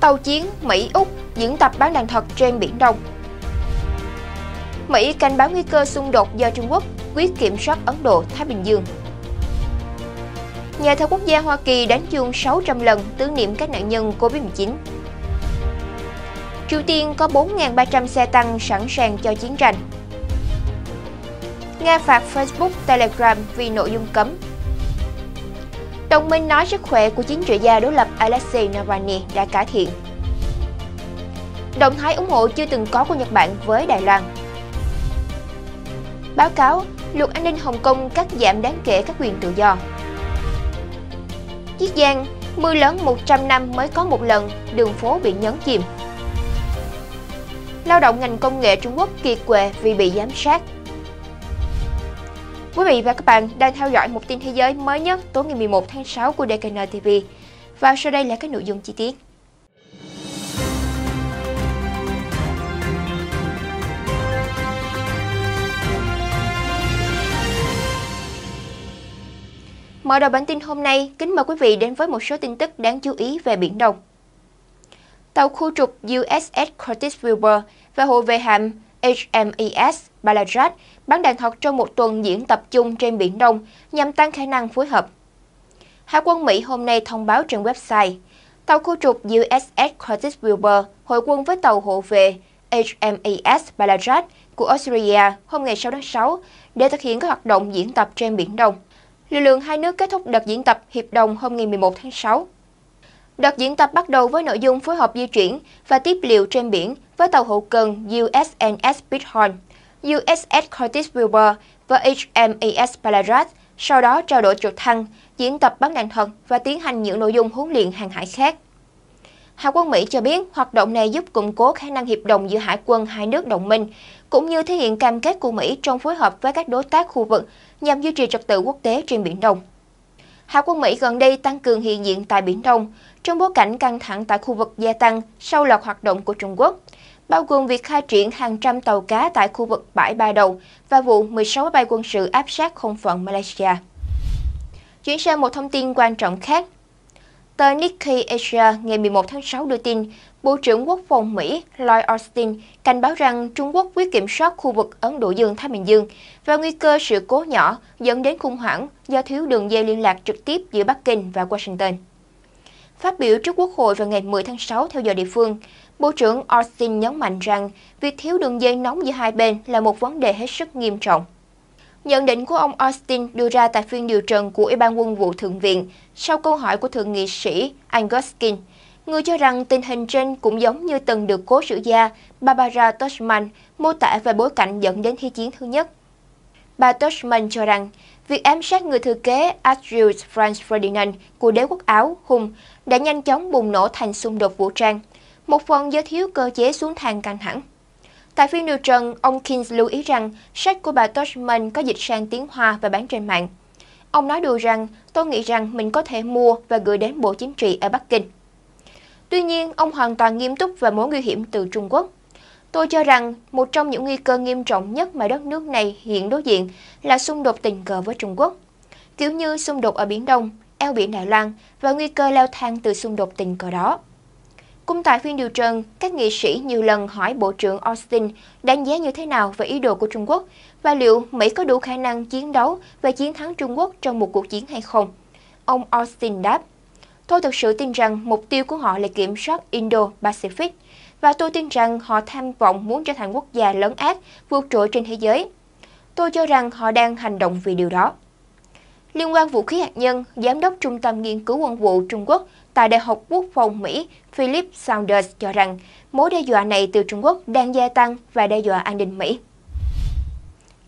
Tàu chiến Mỹ-Úc diễn tập bắn đạn thật trên Biển Đông Mỹ cảnh báo nguy cơ xung đột do Trung Quốc quyết kiểm soát Ấn Độ-Thái Bình Dương Nhà thờ quốc gia Hoa Kỳ đánh chuông 600 lần tưởng niệm các nạn nhân Covid-19 Triều Tiên có 4.300 xe tăng sẵn sàng cho chiến tranh Nga phạt Facebook, Telegram vì nội dung cấm Đồng minh nói sức khỏe của chính trị gia đối lập Alexei Navalny đã cải thiện. Động thái ủng hộ chưa từng có của Nhật Bản với Đài Loan Báo cáo, luật an ninh Hồng Kông cắt giảm đáng kể các quyền tự do Chiết Giang, mưa lớn 100 năm mới có một lần, đường phố bị nhấn chìm Lao động ngành công nghệ Trung Quốc kiệt quệ vì bị giám sát Quý vị và các bạn đang theo dõi một tin thế giới mới nhất tối ngày 11 tháng 6 của DKN TV. Và sau đây là các nội dung chi tiết. Mở đầu bản tin hôm nay, kính mời quý vị đến với một số tin tức đáng chú ý về Biển Đông. Tàu khu trục USS Curtis Wilbur và hội về hạm HMES Ballarat bán đạn thật trong một tuần diễn tập chung trên Biển Đông nhằm tăng khả năng phối hợp. Hải quân Mỹ hôm nay thông báo trên website, tàu khu trục USS Curtis Wilbur hội quân với tàu hộ vệ HMAS Ballarat của Australia hôm ngày 6 tháng 6 để thực hiện các hoạt động diễn tập trên Biển Đông. Lực lượng hai nước kết thúc đợt diễn tập hiệp đồng hôm ngày 11 tháng 6. Đợt diễn tập bắt đầu với nội dung phối hợp di chuyển và tiếp liệu trên biển với tàu hậu cần USNS Bighorn, USS Curtis Wilbur và HMAS Palarat, sau đó trao đổi trực thăng, diễn tập bắn đạn thật và tiến hành những nội dung huấn luyện hàng hải khác. Hải quân Mỹ cho biết hoạt động này giúp củng cố khả năng hiệp đồng giữa hải quân hai nước đồng minh, cũng như thể hiện cam kết của Mỹ trong phối hợp với các đối tác khu vực nhằm duy trì trật tự quốc tế trên Biển Đông. Hải quân Mỹ gần đây tăng cường hiện diện tại Biển Đông, trong bối cảnh căng thẳng tại khu vực gia tăng sau loạt hoạt động của Trung Quốc, bao gồm việc khai triển hàng trăm tàu cá tại khu vực bãi Ba Đầu và vụ 16 máy bay quân sự áp sát không phận Malaysia. Chuyển sang một thông tin quan trọng khác. Tờ Nikkei Asia ngày 11 tháng 6 đưa tin Bộ trưởng Quốc phòng Mỹ Lloyd Austin cảnh báo rằng Trung Quốc quyết kiểm soát khu vực Ấn Độ Dương-Thái Bình Dương và nguy cơ sự cố nhỏ dẫn đến khủng hoảng do thiếu đường dây liên lạc trực tiếp giữa Bắc Kinh và Washington. Phát biểu trước Quốc hội vào ngày 10 tháng 6 theo giờ địa phương, Bộ trưởng Austin nhấn mạnh rằng việc thiếu đường dây nóng giữa hai bên là một vấn đề hết sức nghiêm trọng. Nhận định của ông Austin đưa ra tại phiên điều trần của Ủy ban Quân vụ Thượng viện sau câu hỏi của Thượng nghị sĩ Angus King – Người cho rằng tình hình trên cũng giống như từng được cố sử gia Barbara Tuchman mô tả về bối cảnh dẫn đến thi chiến thứ nhất. Bà Tuchman cho rằng, việc ám sát người thừa kế Adrius Franz Ferdinand của đế quốc Áo, Hùng, đã nhanh chóng bùng nổ thành xung đột vũ trang, một phần do thiếu cơ chế xuống thang căng thẳng. Tại phiên điều trần, ông Kings lưu ý rằng sách của bà Tuchman có dịch sang tiếng Hoa và bán trên mạng. Ông nói đùa rằng, tôi nghĩ rằng mình có thể mua và gửi đến Bộ Chính trị ở Bắc Kinh. Tuy nhiên, ông hoàn toàn nghiêm túc về mối nguy hiểm từ Trung Quốc. Tôi cho rằng một trong những nguy cơ nghiêm trọng nhất mà đất nước này hiện đối diện là xung đột tình cờ với Trung Quốc. Kiểu như xung đột ở Biển Đông, eo biển Đài Loan và nguy cơ leo thang từ xung đột tình cờ đó. Cũng tại phiên điều trần, các nghị sĩ nhiều lần hỏi Bộ trưởng Austin đánh giá như thế nào về ý đồ của Trung Quốc và liệu Mỹ có đủ khả năng chiến đấu và chiến thắng Trung Quốc trong một cuộc chiến hay không. Ông Austin đáp, Tôi thực sự tin rằng mục tiêu của họ là kiểm soát Indo-Pacific và tôi tin rằng họ tham vọng muốn trở thành quốc gia lớn ác, vượt trội trên thế giới. Tôi cho rằng họ đang hành động vì điều đó. Liên quan vũ khí hạt nhân, Giám đốc Trung tâm Nghiên cứu Quân vụ Trung Quốc tại Đại học Quốc phòng Mỹ Philip Saunders cho rằng mối đe dọa này từ Trung Quốc đang gia tăng và đe dọa an ninh Mỹ.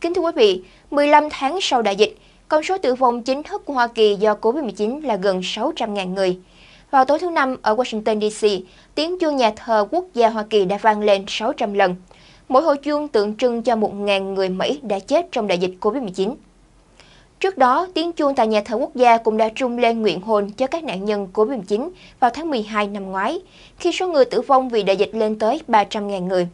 Kính thưa quý vị, 15 tháng sau đại dịch, con số tử vong chính thức của Hoa Kỳ do COVID-19 là gần 600.000 người. Vào tối thứ Năm ở Washington DC, tiếng chuông nhà thờ quốc gia Hoa Kỳ đã vang lên 600 lần. Mỗi hồi chuông tượng trưng cho 1.000 người Mỹ đã chết trong đại dịch COVID-19. Trước đó, tiếng chuông tại nhà thờ quốc gia cũng đã trung lên nguyện hồn cho các nạn nhân COVID-19 vào tháng 12 năm ngoái, khi số người tử vong vì đại dịch lên tới 300.000 người.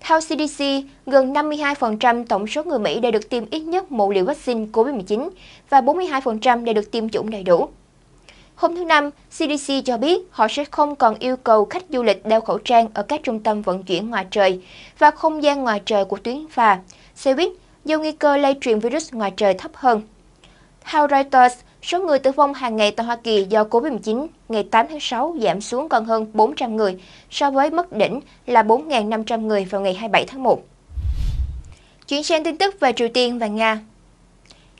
Theo CDC, gần 52% tổng số người Mỹ đã được tiêm ít nhất một liều vaccine COVID-19 và 42% đã được tiêm chủng đầy đủ. Hôm thứ Năm, CDC cho biết họ sẽ không còn yêu cầu khách du lịch đeo khẩu trang ở các trung tâm vận chuyển ngoài trời và không gian ngoài trời của tuyến phà, xe buýt do nguy cơ lây truyền virus ngoài trời thấp hơn. Theo Reuters, Số người tử vong hàng ngày tại Hoa Kỳ do COVID-19 ngày 8 tháng 6 giảm xuống còn hơn 400 người so với mức đỉnh là 4.500 người vào ngày 27 tháng 1. Chuyển sang tin tức về Triều Tiên và Nga.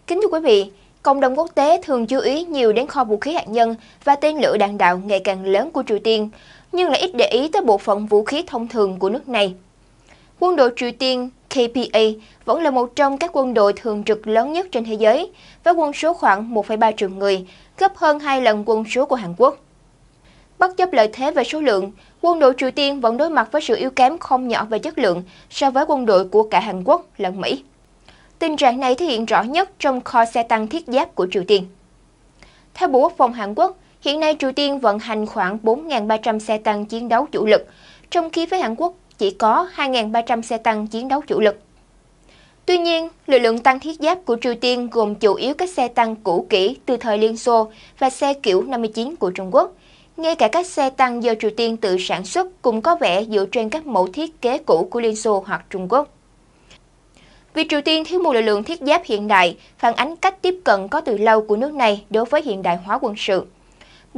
Kính thưa quý vị, cộng đồng quốc tế thường chú ý nhiều đến kho vũ khí hạt nhân và tên lửa đạn đạo ngày càng lớn của Triều Tiên, nhưng lại ít để ý tới bộ phận vũ khí thông thường của nước này. Quân đội Triều Tiên KPA vẫn là một trong các quân đội thường trực lớn nhất trên thế giới, với quân số khoảng 1,3 triệu người, gấp hơn hai lần quân số của Hàn Quốc. Bất chấp lợi thế về số lượng, quân đội Triều Tiên vẫn đối mặt với sự yếu kém không nhỏ về chất lượng so với quân đội của cả Hàn Quốc lẫn Mỹ. Tình trạng này thể hiện rõ nhất trong kho xe tăng thiết giáp của Triều Tiên. Theo Bộ Quốc phòng Hàn Quốc, hiện nay Triều Tiên vận hành khoảng 4.300 xe tăng chiến đấu chủ lực, trong khi với Hàn Quốc chỉ có 2.300 xe tăng chiến đấu chủ lực. Tuy nhiên, lực lượng tăng thiết giáp của Triều Tiên gồm chủ yếu các xe tăng cũ kỹ từ thời Liên Xô và xe kiểu 59 của Trung Quốc. Ngay cả các xe tăng do Triều Tiên tự sản xuất cũng có vẻ dựa trên các mẫu thiết kế cũ của Liên Xô hoặc Trung Quốc. Vì Triều Tiên thiếu một lực lượng thiết giáp hiện đại phản ánh cách tiếp cận có từ lâu của nước này đối với hiện đại hóa quân sự –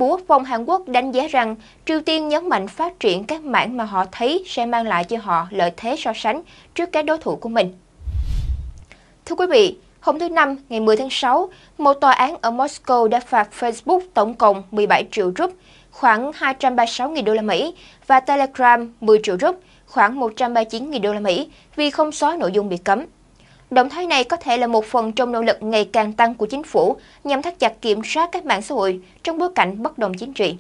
Bộ Quốc phòng Hàn Quốc đánh giá rằng Triều Tiên nhấn mạnh phát triển các mảng mà họ thấy sẽ mang lại cho họ lợi thế so sánh trước các đối thủ của mình. Thưa quý vị, hôm thứ Năm, ngày 10 tháng 6, một tòa án ở Moscow đã phạt Facebook tổng cộng 17 triệu rúp, khoảng 236.000 đô la Mỹ và Telegram 10 triệu rúp, khoảng 139.000 đô la Mỹ vì không xóa nội dung bị cấm. Động thái này có thể là một phần trong nỗ lực ngày càng tăng của chính phủ nhằm thắt chặt kiểm soát các mạng xã hội trong bối cảnh bất đồng chính trị.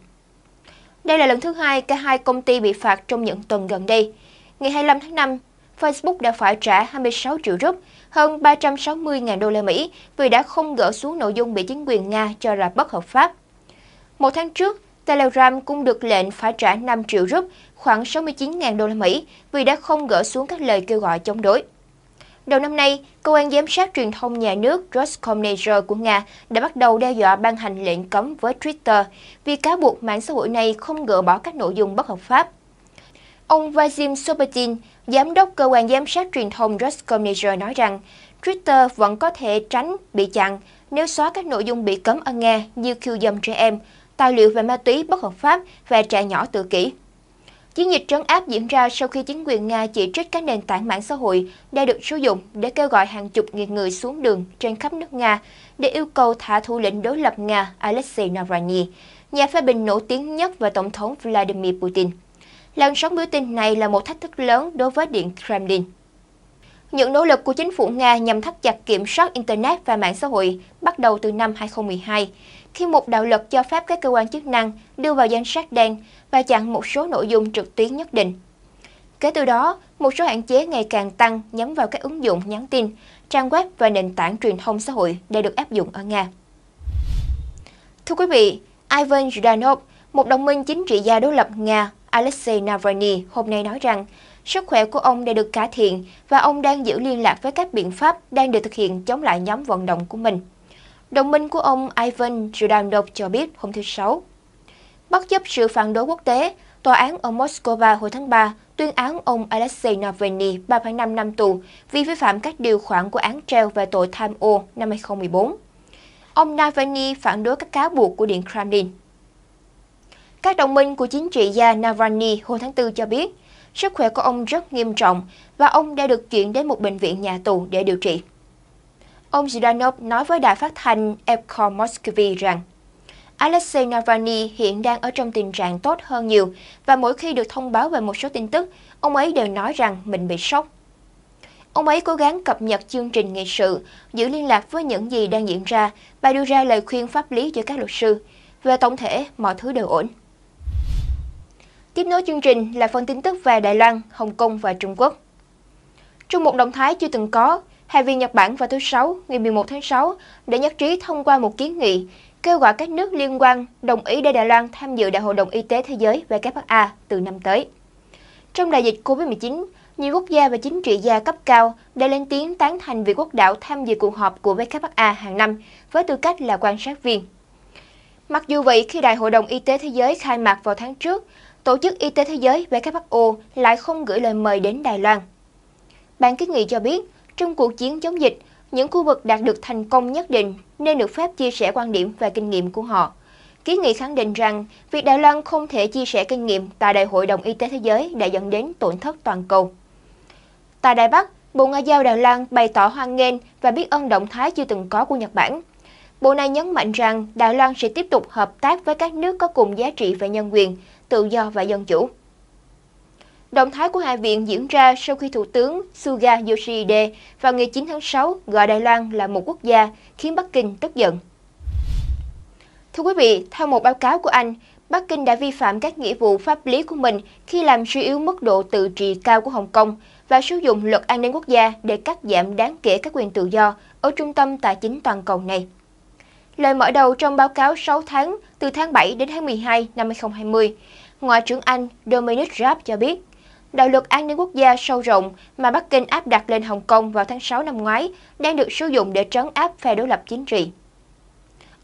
Đây là lần thứ hai cả hai công ty bị phạt trong những tuần gần đây. Ngày 25 tháng 5, Facebook đã phải trả 26 triệu rúp, hơn 360.000 đô la Mỹ vì đã không gỡ xuống nội dung bị chính quyền Nga cho là bất hợp pháp. Một tháng trước, Telegram cũng được lệnh phải trả 5 triệu rúp, khoảng 69.000 đô la Mỹ vì đã không gỡ xuống các lời kêu gọi chống đối. Đầu năm nay, cơ quan giám sát truyền thông nhà nước Roskomnadzor của Nga đã bắt đầu đe dọa ban hành lệnh cấm với Twitter vì cáo buộc mạng xã hội này không gỡ bỏ các nội dung bất hợp pháp. Ông Vadim Sopetin, giám đốc cơ quan giám sát truyền thông Roskomnadzor nói rằng Twitter vẫn có thể tránh bị chặn nếu xóa các nội dung bị cấm ở Nga như khiêu dâm trẻ em, tài liệu về ma túy bất hợp pháp và trẻ nhỏ tự kỷ. Chiến dịch trấn áp diễn ra sau khi chính quyền Nga chỉ trích các nền tảng mạng xã hội đã được sử dụng để kêu gọi hàng chục nghìn người xuống đường trên khắp nước Nga để yêu cầu thả thủ lĩnh đối lập Nga Alexei Navalny, nhà phê bình nổi tiếng nhất và Tổng thống Vladimir Putin. Làn sóng biểu tình này là một thách thức lớn đối với Điện Kremlin. Những nỗ lực của chính phủ Nga nhằm thắt chặt kiểm soát Internet và mạng xã hội bắt đầu từ năm 2012 khi một đạo luật cho phép các cơ quan chức năng đưa vào danh sách đen và chặn một số nội dung trực tuyến nhất định. Kể từ đó, một số hạn chế ngày càng tăng nhắm vào các ứng dụng nhắn tin, trang web và nền tảng truyền thông xã hội đã được áp dụng ở Nga. Thưa quý vị, Ivan Zhdanov, một đồng minh chính trị gia đối lập Nga Alexei Navalny hôm nay nói rằng sức khỏe của ông đã được cải thiện và ông đang giữ liên lạc với các biện pháp đang được thực hiện chống lại nhóm vận động của mình. Đồng minh của ông Ivan Zhdanov cho biết hôm thứ Sáu. Bất chấp sự phản đối quốc tế, tòa án ở Moscow hồi tháng 3 tuyên án ông Alexei Navalny 3,5 năm tù vì vi phạm các điều khoản của án treo về tội tham ô năm 2014. Ông Navalny phản đối các cáo buộc của Điện Kremlin. Các đồng minh của chính trị gia Navalny hồi tháng 4 cho biết sức khỏe của ông rất nghiêm trọng và ông đã được chuyển đến một bệnh viện nhà tù để điều trị. Ông Zdanov nói với đài phát thanh Epcom Moscow rằng Alexei Navalny hiện đang ở trong tình trạng tốt hơn nhiều và mỗi khi được thông báo về một số tin tức, ông ấy đều nói rằng mình bị sốc. Ông ấy cố gắng cập nhật chương trình nghị sự, giữ liên lạc với những gì đang diễn ra và đưa ra lời khuyên pháp lý cho các luật sư. Về tổng thể, mọi thứ đều ổn. Tiếp nối chương trình là phần tin tức về Đài Loan, Hồng Kông và Trung Quốc. Trong một động thái chưa từng có, Hạ viện Nhật Bản vào thứ Sáu, ngày 11 tháng 6, đã nhất trí thông qua một kiến nghị kêu gọi các nước liên quan đồng ý để Đài Loan tham dự Đại hội đồng Y tế Thế giới WHA từ năm tới. Trong đại dịch COVID-19, nhiều quốc gia và chính trị gia cấp cao đã lên tiếng tán thành việc quốc đảo tham dự cuộc họp của WHA hàng năm với tư cách là quan sát viên. Mặc dù vậy, khi Đại hội đồng Y tế Thế giới khai mạc vào tháng trước, Tổ chức Y tế Thế giới WHO lại không gửi lời mời đến Đài Loan. Bản kiến nghị cho biết, trong cuộc chiến chống dịch, những khu vực đạt được thành công nhất định nên được phép chia sẻ quan điểm và kinh nghiệm của họ. Kiến nghị khẳng định rằng việc Đài Loan không thể chia sẻ kinh nghiệm tại Đại hội đồng Y tế Thế giới đã dẫn đến tổn thất toàn cầu. Tại Đài Bắc, Bộ Ngoại giao Đài Loan bày tỏ hoan nghênh và biết ơn động thái chưa từng có của Nhật Bản. Bộ này nhấn mạnh rằng Đài Loan sẽ tiếp tục hợp tác với các nước có cùng giá trị về nhân quyền, tự do và dân chủ. Động thái của hai viện diễn ra sau khi Thủ tướng Suga Yoshihide vào ngày 9 tháng 6 gọi Đài Loan là một quốc gia, khiến Bắc Kinh tức giận. Thưa quý vị, theo một báo cáo của Anh, Bắc Kinh đã vi phạm các nghĩa vụ pháp lý của mình khi làm suy yếu mức độ tự trị cao của Hồng Kông và sử dụng luật an ninh quốc gia để cắt giảm đáng kể các quyền tự do ở trung tâm tài chính toàn cầu này. Lời mở đầu trong báo cáo 6 tháng từ tháng 7 đến tháng 12 năm 2020, Ngoại trưởng Anh Dominic Raab cho biết đạo luật an ninh quốc gia sâu rộng mà Bắc Kinh áp đặt lên Hồng Kông vào tháng 6 năm ngoái đang được sử dụng để trấn áp phe đối lập chính trị.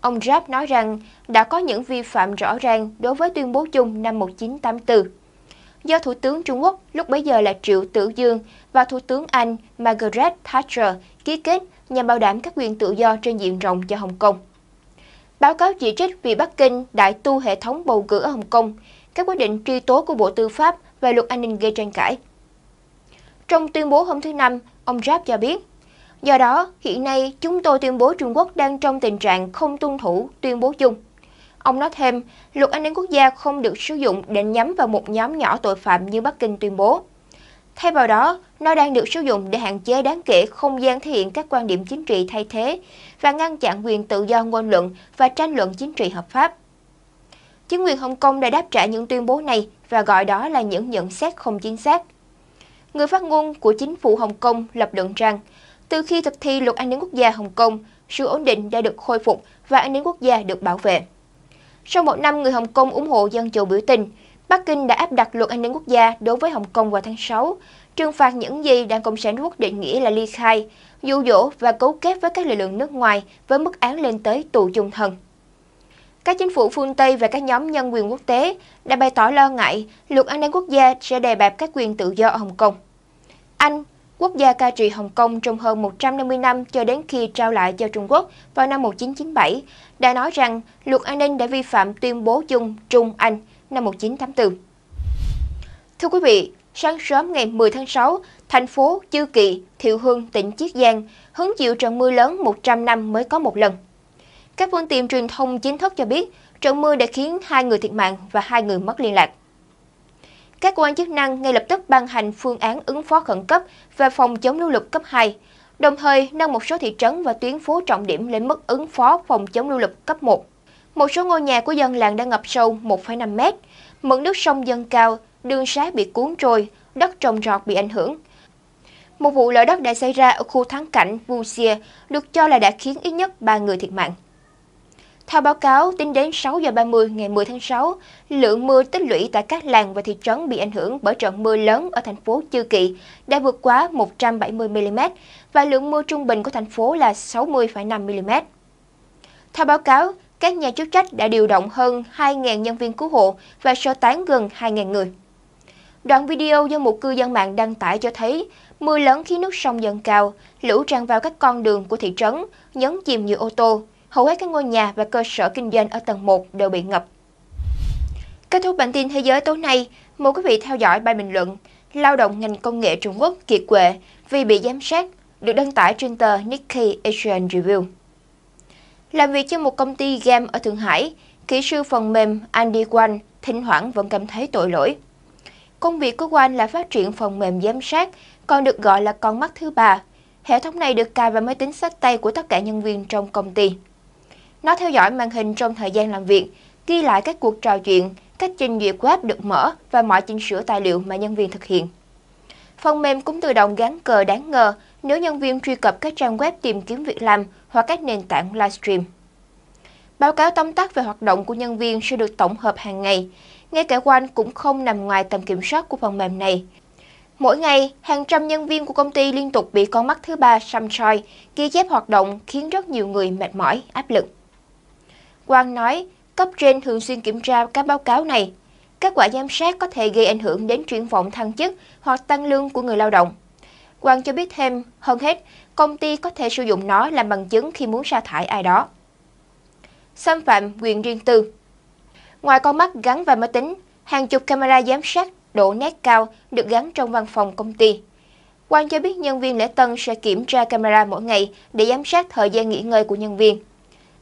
Ông Jab nói rằng đã có những vi phạm rõ ràng đối với tuyên bố chung năm 1984. Do Thủ tướng Trung Quốc lúc bấy giờ là Triệu Tử Dương và Thủ tướng Anh Margaret Thatcher ký kết nhằm bảo đảm các quyền tự do trên diện rộng cho Hồng Kông. Báo cáo chỉ trích vì Bắc Kinh đại tu hệ thống bầu cử ở Hồng Kông, các quyết định truy tố của Bộ Tư pháp về luật an ninh gây tranh cãi. Trong tuyên bố hôm thứ Năm, ông Jab cho biết, do đó hiện nay chúng tôi tuyên bố Trung Quốc đang trong tình trạng không tuân thủ tuyên bố chung. Ông nói thêm, luật an ninh quốc gia không được sử dụng để nhắm vào một nhóm nhỏ tội phạm như Bắc Kinh tuyên bố. Thay vào đó, nó đang được sử dụng để hạn chế đáng kể không gian thể hiện các quan điểm chính trị thay thế và ngăn chặn quyền tự do ngôn luận và tranh luận chính trị hợp pháp. Chính quyền Hồng Kông đã đáp trả những tuyên bố này và gọi đó là những nhận xét không chính xác. Người phát ngôn của chính phủ Hồng Kông lập luận rằng, từ khi thực thi luật an ninh quốc gia Hồng Kông, sự ổn định đã được khôi phục và an ninh quốc gia được bảo vệ. Sau một năm người Hồng Kông ủng hộ dân chủ biểu tình, Bắc Kinh đã áp đặt luật an ninh quốc gia đối với Hồng Kông vào tháng 6, trừng phạt những gì Đảng Cộng sản Quốc định nghĩa là ly khai, dụ dỗ và cấu kết với các lực lượng nước ngoài với mức án lên tới tù chung thân. Các chính phủ phương Tây và các nhóm nhân quyền quốc tế đã bày tỏ lo ngại luật an ninh quốc gia sẽ đè bẹp các quyền tự do ở Hồng Kông. Anh, quốc gia cai trị Hồng Kông trong hơn 150 năm cho đến khi trao lại cho Trung Quốc vào năm 1997, đã nói rằng luật an ninh đã vi phạm tuyên bố chung Trung-Anh năm 1984. Thưa quý vị, sáng sớm ngày 10 tháng 6, thành phố Chư Kỳ, Thiệu Hương, tỉnh Chiết Giang hứng chịu trận mưa lớn 100 năm mới có một lần. Các phương tiện truyền thông chính thức cho biết trận mưa đã khiến hai người thiệt mạng và hai người mất liên lạc. Các cơ quan chức năng ngay lập tức ban hành phương án ứng phó khẩn cấp và phòng chống lũ lụt cấp 2, đồng thời nâng một số thị trấn và tuyến phố trọng điểm lên mức ứng phó phòng chống lũ lụt cấp 1. Một số ngôi nhà của dân làng đã ngập sâu 1,5 mét, mực nước sông dâng cao, đường xá bị cuốn trôi, đất trồng trọt bị ảnh hưởng. Một vụ lở đất đã xảy ra ở khu thắng cảnh Vuxia được cho là đã khiến ít nhất 3 người thiệt mạng. Theo báo cáo, tính đến 6 giờ 30 ngày 10 tháng 6, lượng mưa tích lũy tại các làng và thị trấn bị ảnh hưởng bởi trận mưa lớn ở thành phố Chư Kỳ đã vượt quá 170mm và lượng mưa trung bình của thành phố là 60,5mm. Theo báo cáo, các nhà chức trách đã điều động hơn 2.000 nhân viên cứu hộ và sơ tán gần 2.000 người. Đoạn video do một cư dân mạng đăng tải cho thấy mưa lớn khiến nước sông dâng cao, lũ tràn vào các con đường của thị trấn, nhấn chìm nhiều ô tô, Hầu hết các ngôi nhà và cơ sở kinh doanh ở tầng 1 đều bị ngập. Kết thúc bản tin thế giới tối nay, mời quý vị theo dõi bài bình luận Lao động ngành công nghệ Trung Quốc kiệt quệ vì bị giám sát, được đăng tải trên tờ Nikkei Asian Review. Làm việc cho một công ty game ở Thượng Hải, kỹ sư phần mềm Andy Wan thỉnh thoảng vẫn cảm thấy tội lỗi. Công việc của Wan là phát triển phần mềm giám sát, còn được gọi là con mắt thứ ba. Hệ thống này được cài vào máy tính sách tay của tất cả nhân viên trong công ty. Nó theo dõi màn hình trong thời gian làm việc, ghi lại các cuộc trò chuyện, các trình duyệt web được mở và mọi chỉnh sửa tài liệu mà nhân viên thực hiện. Phần mềm cũng tự động gắn cờ đáng ngờ nếu nhân viên truy cập các trang web tìm kiếm việc làm hoặc các nền tảng livestream. Báo cáo tóm tắt về hoạt động của nhân viên sẽ được tổng hợp hàng ngày. Ngay cả quanh cũng không nằm ngoài tầm kiểm soát của phần mềm này. Mỗi ngày, hàng trăm nhân viên của công ty liên tục bị con mắt thứ ba xăm soi, ghi chép hoạt động khiến rất nhiều người mệt mỏi, áp lực. Quang nói, cấp trên thường xuyên kiểm tra các báo cáo này. Kết quả giám sát có thể gây ảnh hưởng đến triển vọng thăng chức hoặc tăng lương của người lao động. Quang cho biết thêm, hơn hết, công ty có thể sử dụng nó làm bằng chứng khi muốn sa thải ai đó. Xâm phạm quyền riêng tư Ngoài con mắt gắn vào máy tính, hàng chục camera giám sát độ nét cao được gắn trong văn phòng công ty. Quang cho biết nhân viên lễ tân sẽ kiểm tra camera mỗi ngày để giám sát thời gian nghỉ ngơi của nhân viên.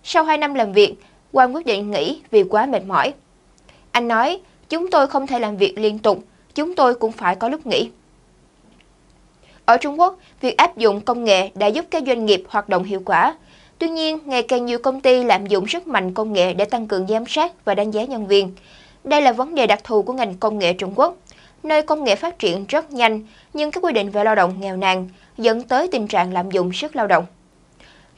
Sau 2 năm làm việc, Quang quyết định nghỉ vì quá mệt mỏi. Anh nói, chúng tôi không thể làm việc liên tục, chúng tôi cũng phải có lúc nghỉ. Ở Trung Quốc, việc áp dụng công nghệ đã giúp các doanh nghiệp hoạt động hiệu quả. Tuy nhiên, ngày càng nhiều công ty lạm dụng sức mạnh công nghệ để tăng cường giám sát và đánh giá nhân viên. Đây là vấn đề đặc thù của ngành công nghệ Trung Quốc, nơi công nghệ phát triển rất nhanh nhưng các quy định về lao động nghèo nàn dẫn tới tình trạng lạm dụng sức lao động.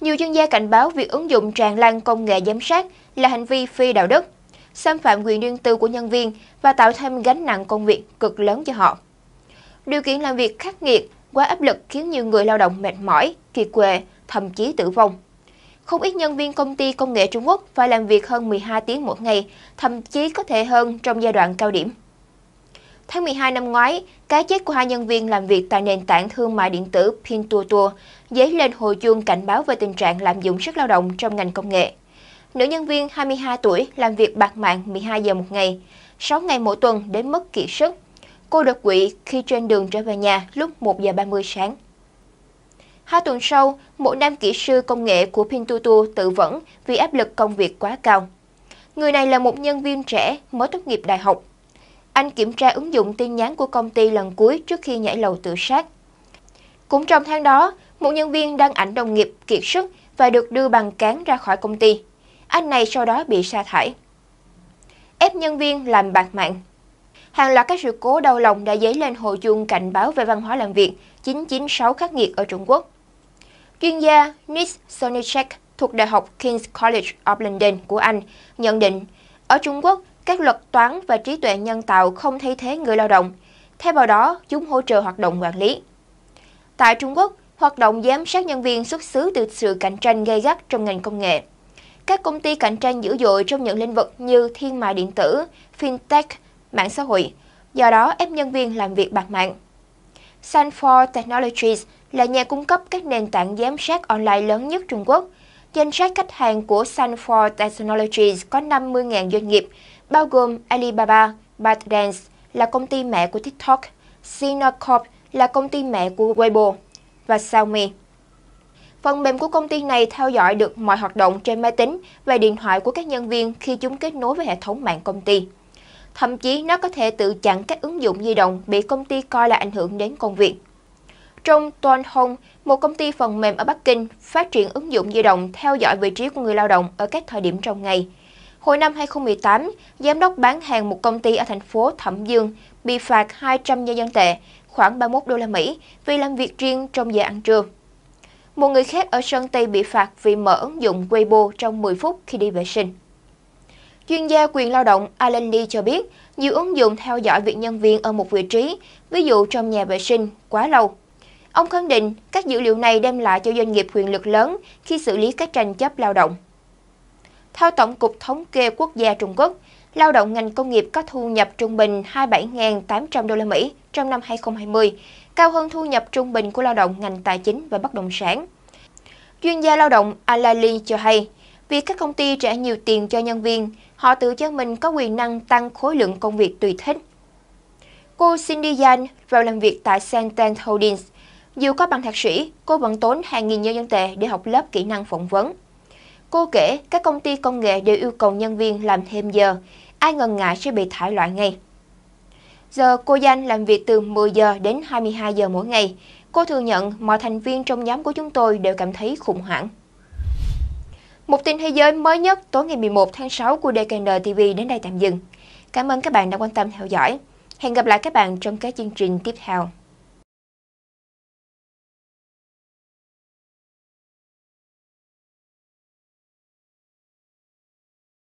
Nhiều chuyên gia cảnh báo việc ứng dụng tràn lan công nghệ giám sát là hành vi phi đạo đức, xâm phạm quyền riêng tư của nhân viên và tạo thêm gánh nặng công việc cực lớn cho họ. Điều kiện làm việc khắc nghiệt, quá áp lực khiến nhiều người lao động mệt mỏi, kiệt quệ, thậm chí tử vong. Không ít nhân viên công ty công nghệ Trung Quốc phải làm việc hơn 12 tiếng mỗi ngày, thậm chí có thể hơn trong giai đoạn cao điểm. Tháng 12 năm ngoái, cái chết của hai nhân viên làm việc tại nền tảng thương mại điện tử Pintuotuo dấy lên hồi chuông cảnh báo về tình trạng lạm dụng sức lao động trong ngành công nghệ. Nữ nhân viên 22 tuổi làm việc bạc mạng 12 giờ một ngày, 6 ngày mỗi tuần đến mất kiệt sức. Cô đột quỵ khi trên đường trở về nhà lúc 1 giờ 30 sáng. Hai tuần sau, một nam kỹ sư công nghệ của Pintutu tự vẫn vì áp lực công việc quá cao. Người này là một nhân viên trẻ mới tốt nghiệp đại học. Anh kiểm tra ứng dụng tin nhắn của công ty lần cuối trước khi nhảy lầu tự sát. Cũng trong tháng đó, một nhân viên đăng ảnh đồng nghiệp kiệt sức và được đưa bằng cán ra khỏi công ty anh này sau đó bị sa thải. Ép nhân viên làm bạc mạng Hàng loạt các sự cố đau lòng đã dấy lên hồi chuông cảnh báo về văn hóa làm việc 996 khắc nghiệt ở Trung Quốc. Chuyên gia Nis Sonichek thuộc Đại học King's College of London của Anh nhận định, ở Trung Quốc, các luật toán và trí tuệ nhân tạo không thay thế người lao động, thay vào đó chúng hỗ trợ hoạt động quản lý. Tại Trung Quốc, hoạt động giám sát nhân viên xuất xứ từ sự cạnh tranh gay gắt trong ngành công nghệ. Các công ty cạnh tranh dữ dội trong những lĩnh vực như thiên mại điện tử, fintech, mạng xã hội, do đó ép nhân viên làm việc bạc mạng. Sanford Technologies là nhà cung cấp các nền tảng giám sát online lớn nhất Trung Quốc. Danh sách khách hàng của Sanford Technologies có 50.000 doanh nghiệp, bao gồm Alibaba, ByteDance là công ty mẹ của TikTok, Sinocorp là công ty mẹ của Weibo và Xiaomi. Phần mềm của công ty này theo dõi được mọi hoạt động trên máy tính và điện thoại của các nhân viên khi chúng kết nối với hệ thống mạng công ty. Thậm chí nó có thể tự chặn các ứng dụng di động bị công ty coi là ảnh hưởng đến công việc. Trong Toàn Hong, một công ty phần mềm ở Bắc Kinh phát triển ứng dụng di động theo dõi vị trí của người lao động ở các thời điểm trong ngày. Hồi năm 2018, giám đốc bán hàng một công ty ở thành phố Thẩm Dương bị phạt 200 nhân dân tệ, khoảng 31 đô la Mỹ, vì làm việc riêng trong giờ ăn trưa. Một người khác ở Sơn Tây bị phạt vì mở ứng dụng Weibo trong 10 phút khi đi vệ sinh. Chuyên gia quyền lao động Alan Lee cho biết, nhiều ứng dụng theo dõi việc nhân viên ở một vị trí, ví dụ trong nhà vệ sinh, quá lâu. Ông khẳng định các dữ liệu này đem lại cho doanh nghiệp quyền lực lớn khi xử lý các tranh chấp lao động. Theo Tổng cục Thống kê Quốc gia Trung Quốc, lao động ngành công nghiệp có thu nhập trung bình 27.800 đô la Mỹ trong năm 2020, cao hơn thu nhập trung bình của lao động ngành tài chính và bất động sản. Chuyên gia lao động Alali cho hay, việc các công ty trả nhiều tiền cho nhân viên, họ tự cho mình có quyền năng tăng khối lượng công việc tùy thích. Cô Cindy Yan vào làm việc tại Santen Holdings. Dù có bằng thạc sĩ, cô vẫn tốn hàng nghìn nhân dân tệ để học lớp kỹ năng phỏng vấn. Cô kể các công ty công nghệ đều yêu cầu nhân viên làm thêm giờ, ai ngần ngại sẽ bị thải loại ngay. Giờ cô Danh làm việc từ 10 giờ đến 22 giờ mỗi ngày. Cô thừa nhận mọi thành viên trong nhóm của chúng tôi đều cảm thấy khủng hoảng. Một tin thế giới mới nhất tối ngày 11 tháng 6 của DKN TV đến đây tạm dừng. Cảm ơn các bạn đã quan tâm theo dõi. Hẹn gặp lại các bạn trong các chương trình tiếp theo.